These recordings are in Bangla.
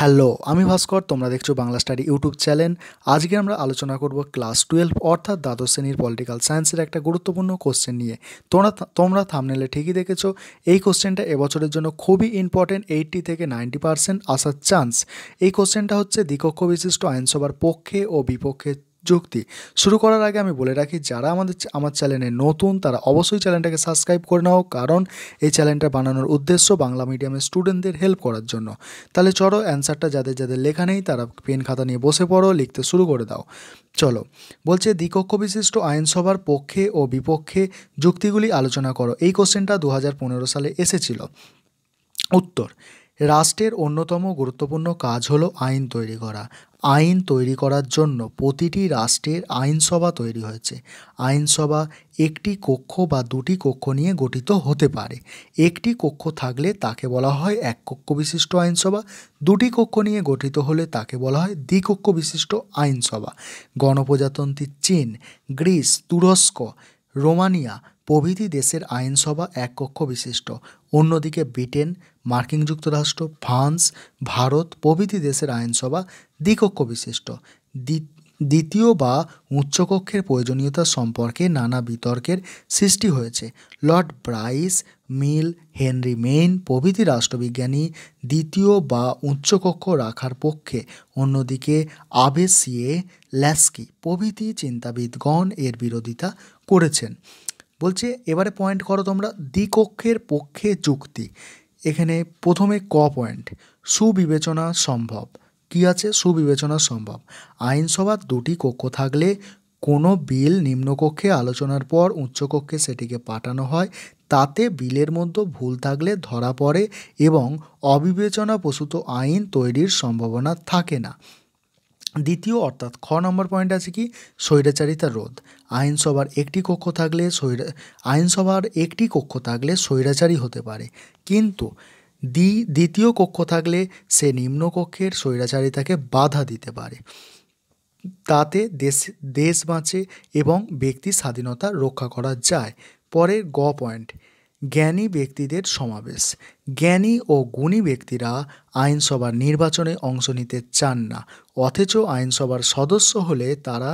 হ্যালো আমি ভাস্কর তোমরা দেখছো বাংলা স্টাডি ইউটিউব চ্যানেল আজকে আমরা আলোচনা করব ক্লাস টুয়েলভ অর্থাৎ দ্বাদশ শ্রেণীর পলিটিক্যাল সায়েন্সের একটা গুরুত্বপূর্ণ কোশ্চেন নিয়ে তোমরা তোমরা থামনেলে ঠিকই দেখেছো এই কোশ্চেনটা এবছরের জন্য খুবই ইম্পর্টেন্ট এইটটি থেকে নাইনটি পার্সেন্ট আসার চান্স এই কোশ্চেনটা হচ্ছে দ্বিকক্ষ বিশিষ্ট আইনসভার পক্ষে ও বিপক্ষে যুক্তি শুরু করার আগে আমি বলে রাখি যারা আমাদের আমার চ্যানেলে নতুন তারা অবশ্যই চ্যানেলটাকে সাবস্ক্রাইব করে নাও কারণ এই চ্যানেলটা বানানোর উদ্দেশ্য বাংলা মিডিয়ামের স্টুডেন্টদের হেল্প করার জন্য তাহলে চলো অ্যান্সারটা যাদের যাদের লেখা নেই তারা পেন খাতা নিয়ে বসে পড়ো লিখতে শুরু করে দাও চলো বলছে দ্বিকক্ষ বিশিষ্ট আইনসভার পক্ষে ও বিপক্ষে যুক্তিগুলি আলোচনা করো এই কোশ্চেনটা দু হাজার সালে এসেছিল উত্তর রাষ্ট্রের অন্যতম গুরুত্বপূর্ণ কাজ হলো আইন তৈরি করা আইন তৈরি করার জন্য প্রতিটি রাষ্ট্রের আইনসভা তৈরি হয়েছে আইনসভা একটি কক্ষ বা দুটি কক্ষ নিয়ে গঠিত হতে পারে একটি কক্ষ থাকলে তাকে বলা হয় এক কক্ষ বিশিষ্ট আইনসভা দুটি কক্ষ নিয়ে গঠিত হলে তাকে বলা হয় দ্বিকক্ষ বিশিষ্ট আইনসভা গণপ্রজাতন্ত্রী চীন গ্রিস তুরস্ক রোমানিয়া প্রভৃতি দেশের আইনসভা এক কক্ষ বিশিষ্ট অন্যদিকে ব্রিটেন মার্কিন যুক্তরাষ্ট্র ফ্রান্স ভারত প্রভৃতি দেশের আইনসভা দ্বিকক্ষ বিশিষ্ট দ্বিতীয় বা উচ্চকক্ষের প্রয়োজনীয়তা সম্পর্কে নানা বিতর্কের সৃষ্টি হয়েছে Lord Bryce Mill Henry Maine প্রভৃতি রাষ্ট্রবিজ্ঞানী দ্বিতীয় বা উচ্চকক্ষ রাখার পক্ষে অন্যদিকে আবেসিয়ে ল্যাস্কি প্রভৃতি চিন্তাবিদগণ এর বিরোধিতা করেছেন বলছে এবারে পয়েন্ট করো তোমরা দ্বিকক্ষের পক্ষে যুক্তি এখানে প্রথমে ক পয়েন্ট সুবিবেচনা সম্ভব কি আছে সুবিবেচনা সম্ভব আইনসভার দুটি কক্ষ থাকলে কোনো বিল নিম্নকক্ষে আলোচনার পর উচ্চকক্ষে সেটিকে পাঠানো হয় তাতে বিলের মধ্যে ভুল থাকলে ধরা পড়ে এবং অবিবেচনা প্রসূত আইন তৈরির সম্ভাবনা থাকে না দ্বিতীয় অর্থাৎ খ নম্বর পয়েন্ট আছে কি স্বৈরাচারিতা রোধ আইনসভার একটি কক্ষ থাকলে স্বৈরা আইনসভার একটি কক্ষ থাকলে স্বৈরাচারী হতে পারে কিন্তু দ্বি দ্বিতীয় কক্ষ থাকলে সে নিম্নকক্ষের স্বৈরাচারিতাকে বাধা দিতে পারে তাতে দেশ দেশ বাঁচে এবং ব্যক্তি স্বাধীনতা রক্ষা করা যায় পরের গ পয়েন্ট জ্ঞানী ব্যক্তিদের সমাবেশ জ্ঞানী ও গুণী ব্যক্তিরা আইনসভার নির্বাচনে অংশ নিতে চান না অথচ আইনসভার সদস্য হলে তারা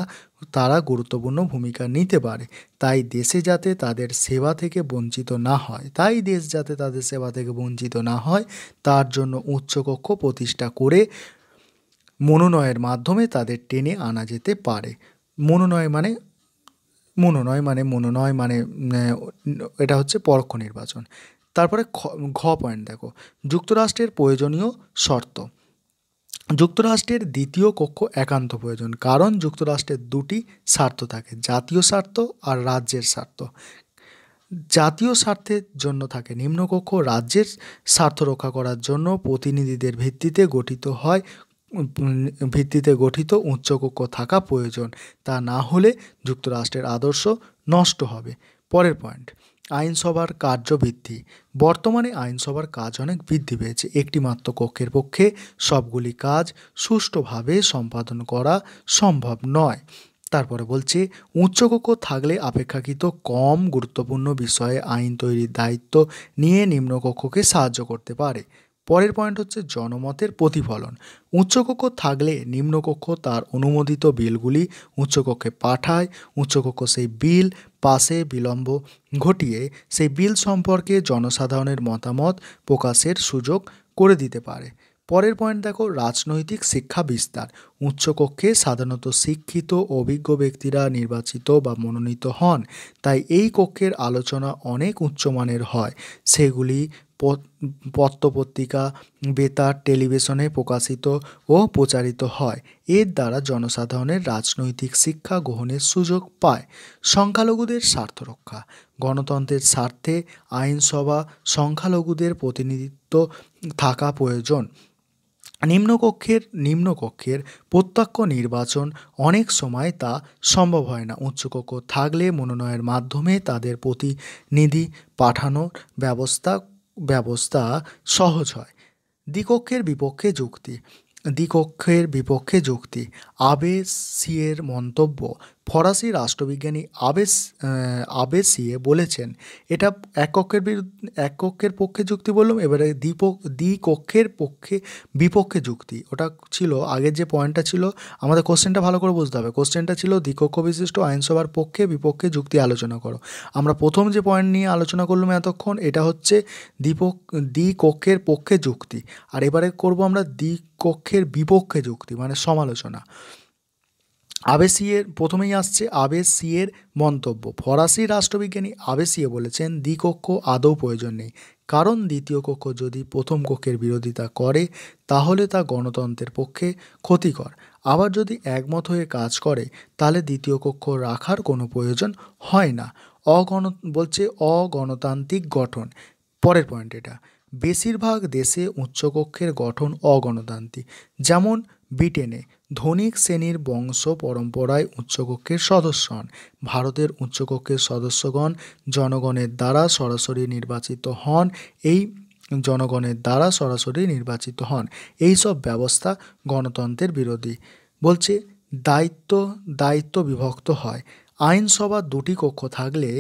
তারা গুরুত্বপূর্ণ ভূমিকা নিতে পারে তাই দেশে যাতে তাদের সেবা থেকে বঞ্চিত না হয় তাই দেশ যাতে তাদের সেবা থেকে বঞ্চিত না হয় তার জন্য উচ্চকক্ষ প্রতিষ্ঠা করে মনোনয়ের মাধ্যমে তাদের টেনে আনা যেতে পারে মনোনয় মানে মনোনয় মানে মনোনয় মানে, মানে এটা হচ্ছে পরোক্ষ নির্বাচন তারপরে ঘ পয়েন্ট দেখো যুক্তরাষ্ট্রের প্রয়োজনীয় শর্ত যুক্তরাষ্ট্রের দ্বিতীয় কক্ষ একান্ত প্রয়োজন কারণ যুক্তরাষ্ট্রের দুটি স্বার্থ থাকে জাতীয় স্বার্থ আর রাজ্যের স্বার্থ জাতীয় স্বার্থের জন্য থাকে নিম্নকক্ষ রাজ্যের স্বার্থ রক্ষা করার জন্য প্রতিনিধিদের ভিত্তিতে গঠিত হয় ভিত্তিতে গঠিত উচ্চকক্ষ থাকা প্রয়োজন তা না হলে যুক্তরাষ্ট্রের আদর্শ নষ্ট হবে পরের পয়েন্ট আইনসভার কার্যবৃদ্ধি বর্তমানে আইনসভার কাজ অনেক বৃদ্ধি পেয়েছে একটি মাত্র কক্ষের পক্ষে সবগুলি কাজ সুষ্ঠুভাবে সম্পাদন করা সম্ভব নয় তারপরে বলছে উচ্চকক্ষ থাকলে অপেক্ষাকৃত কম গুরুত্বপূর্ণ বিষয়ে আইন তৈরির দায়িত্ব নিয়ে নিম্নকক্ষকে সাহায্য করতে পারে পরের পয়েন্ট হচ্ছে জনমতের প্রতিফলন উচ্চকক্ষ থাকলে নিম্নকক্ষ তার অনুমোদিত বিলগুলি উচ্চকক্ষে পাঠায় উচ্চকক্ষ সেই বিল পাশে বিলম্ব ঘটিয়ে সেই বিল সম্পর্কে জনসাধারণের মতামত প্রকাশের সুযোগ করে দিতে পারে পরের পয়েন্ট দেখো রাজনৈতিক শিক্ষা বিস্তার উচ্চকক্ষে সাধারণত শিক্ষিত অভিজ্ঞ ব্যক্তিরা নির্বাচিত বা মনোনীত হন তাই এই কক্ষের আলোচনা অনেক উচ্চমানের হয় সেগুলি পত্রপত্রিকা বেতার টেলিভিশনে প্রকাশিত ও প্রচারিত হয় এর দ্বারা জনসাধারণের রাজনৈতিক শিক্ষা গ্রহণের সুযোগ পায় সংখ্যালঘুদের স্বার্থ রক্ষা গণতন্ত্রের স্বার্থে আইনসভা সংখ্যালঘুদের প্রতিনিধিত্ব থাকা প্রয়োজন নিম্নকক্ষের নিম্নকক্ষের প্রত্যক্ষ নির্বাচন অনেক সময় তা সম্ভব হয় না উচ্চকক্ষ থাকলে মনোনয়নের মাধ্যমে তাদের প্রতিনিধি পাঠানোর ব্যবস্থা ব্যবস্থা সহজ হয় দ্বিকক্ষের বিপক্ষে যুক্তি দ্বিকক্ষের বিপক্ষে যুক্তি আবে সিয়ের মন্তব্য ফরাসি রাষ্ট্রবিজ্ঞানী আবেস আবেসিয়ে বলেছেন এটা এককের বিরুদ্ধে এককের পক্ষে যুক্তি বললাম এবারে দ্বিপক দ্বিকক্ষের পক্ষে বিপক্ষে যুক্তি ওটা ছিল আগের যে পয়েন্টটা ছিল আমাদের কোশ্চেনটা ভালো করে বুঝতে হবে কোশ্চেনটা ছিল দ্বিকক্ষ বিশিষ্ট আইনসভার পক্ষে বিপক্ষে যুক্তি আলোচনা করো আমরা প্রথম যে পয়েন্ট নিয়ে আলোচনা করলাম এতক্ষণ এটা হচ্ছে দ্বিপক দ্বিকক্ষের পক্ষে যুক্তি আর এবারে করব আমরা দ্বিকক্ষের বিপক্ষে যুক্তি মানে সমালোচনা আবেসিয়ের প্রথমেই আসছে আবেসিয়ের মন্তব্য ফরাসি রাষ্ট্রবিজ্ঞানী আবেসিয়ে বলেছেন দ্বিকক্ষ আদৌ প্রয়োজন নেই কারণ দ্বিতীয় কক্ষ যদি প্রথম কক্ষের বিরোধিতা করে তাহলে তা গণতন্ত্রের পক্ষে ক্ষতিকর আবার যদি একমত হয়ে কাজ করে তাহলে দ্বিতীয় কক্ষ রাখার কোনো প্রয়োজন হয় না অগণ বলছে অগণতান্ত্রিক গঠন পরের পয়েন্ট এটা বেশিরভাগ দেশে উচ্চকক্ষের গঠন অগণতান্ত্রিক যেমন ব্রিটেনে ধনিক শ্রেণীর বংশ পরম্পরায় উচ্চকক্ষের সদস্য হন ভারতের উচ্চকক্ষের সদস্যগণ জনগণের দ্বারা সরাসরি নির্বাচিত হন এই জনগণের দ্বারা সরাসরি নির্বাচিত হন এই সব ব্যবস্থা গণতন্ত্রের বিরোধী বলছে দায়িত্ব দায়িত্ব বিভক্ত হয় আইনসভা দুটি কক্ষ থাকলে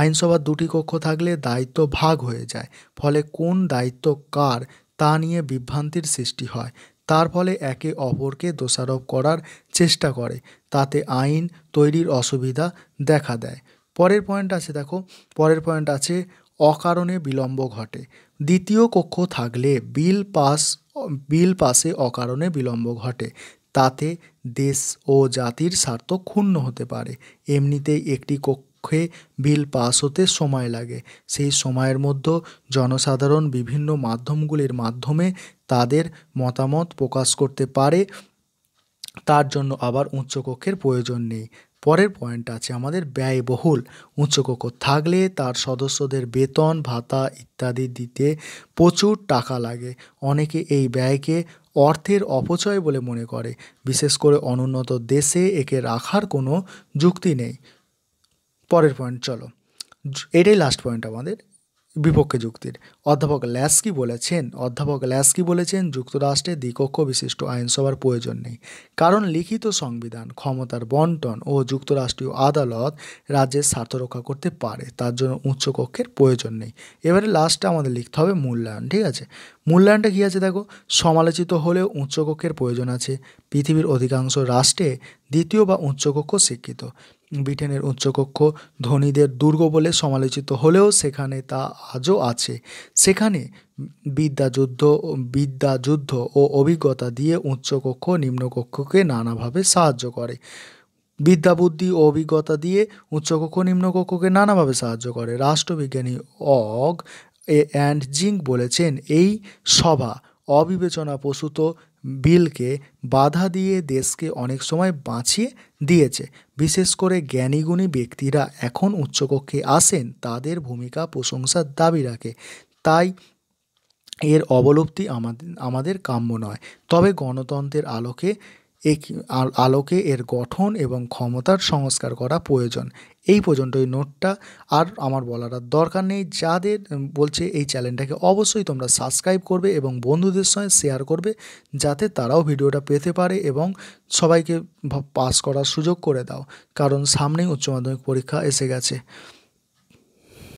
আইনসভার দুটি কক্ষ থাকলে দায়িত্ব ভাগ হয়ে যায় ফলে কোন দায়িত্ব কার তা নিয়ে বিভ্রান্তির সৃষ্টি হয় তার ফলে একে অপরকে দোষারোপ করার চেষ্টা করে তাতে আইন তৈরির অসুবিধা দেখা দেয় পরের পয়েন্ট আছে দেখো পরের পয়েন্ট আছে অকারণে বিলম্ব ঘটে দ্বিতীয় কক্ষ থাকলে বিল পাস বিল পাসে অকারণে বিলম্ব ঘটে তাতে দেশ ও জাতির স্বার্থ ক্ষুণ্ণ হতে পারে এমনিতেই একটি পক্ষে বিল পাস হতে সময় লাগে সেই সময়ের মধ্যে জনসাধারণ বিভিন্ন মাধ্যমগুলির মাধ্যমে তাদের মতামত প্রকাশ করতে পারে তার জন্য আবার উচ্চকক্ষের প্রয়োজন নেই পরের পয়েন্ট আছে আমাদের ব্যয়বহুল উচ্চকক্ষ থাকলে তার সদস্যদের বেতন ভাতা ইত্যাদি দিতে প্রচুর টাকা লাগে অনেকে এই ব্যয়কে অর্থের অপচয় বলে মনে করে বিশেষ করে অনুন্নত দেশে একে রাখার কোনো যুক্তি নেই পরের পয়েন্ট চলো এটাই লাস্ট পয়েন্ট আমাদের বিপক্ষে যুক্তির অধ্যাপক ল্যাসকি বলেছেন অধ্যাপক ল্যাসকি বলেছেন যুক্তরাষ্ট্রে দ্বিকক্ষ বিশিষ্ট আইনসভার প্রয়োজন নেই কারণ লিখিত সংবিধান ক্ষমতার বন্টন ও যুক্তরাষ্ট্রীয় আদালত রাজ্যের স্বার্থ রক্ষা করতে পারে তার জন্য উচ্চকক্ষের প্রয়োজন নেই এবারে লাস্টে আমাদের লিখতে হবে মূল্যায়ন ঠিক আছে মূল্যায়নটা কী আছে দেখো সমালোচিত হলেও উচ্চকক্ষের প্রয়োজন আছে পৃথিবীর অধিকাংশ রাষ্ট্রে দ্বিতীয় বা উচ্চকক্ষ শিক্ষিত ব্রিটেনের উচ্চকক্ষ ধনীদের দুর্গ বলে সমালোচিত হলেও সেখানে তা আজও আছে সেখানে বিদ্যাযুদ্ধ বিদ্যাযুদ্ধ ও অভিজ্ঞতা দিয়ে উচ্চকক্ষ নিম্নকক্ষকে নানাভাবে সাহায্য করে বিদ্যা বুদ্ধি ও অভিজ্ঞতা দিয়ে উচ্চকক্ষ নিম্নকক্ষকে নানাভাবে সাহায্য করে রাষ্ট্রবিজ্ঞানী অগ এ অ্যান্ড জিঙ্ক বলেছেন এই সভা অবিবেচনা প্রসূত বিলকে বাধা দিয়ে দেশকে অনেক সময় বাঁচিয়ে দিয়েছে বিশেষ করে জ্ঞানীগুণী ব্যক্তিরা এখন উচ্চকক্ষে আসেন তাদের ভূমিকা প্রশংসার দাবি রাখে তাই এর অবলুপ্তি আমাদের আমাদের কাম্য নয় তবে গণতন্ত্রের আলোকে এই আলোকে এর গঠন এবং ক্ষমতার সংস্কার করা প্রয়োজন এই পর্যন্ত ওই নোটটা আর আমার বলার আর দরকার নেই যাদের বলছে এই চ্যানেলটাকে অবশ্যই তোমরা সাবস্ক্রাইব করবে এবং বন্ধুদের সঙ্গে শেয়ার করবে যাতে তারাও ভিডিওটা পেতে পারে এবং সবাইকে পাস করার সুযোগ করে দাও কারণ সামনেই উচ্চ মাধ্যমিক পরীক্ষা এসে গেছে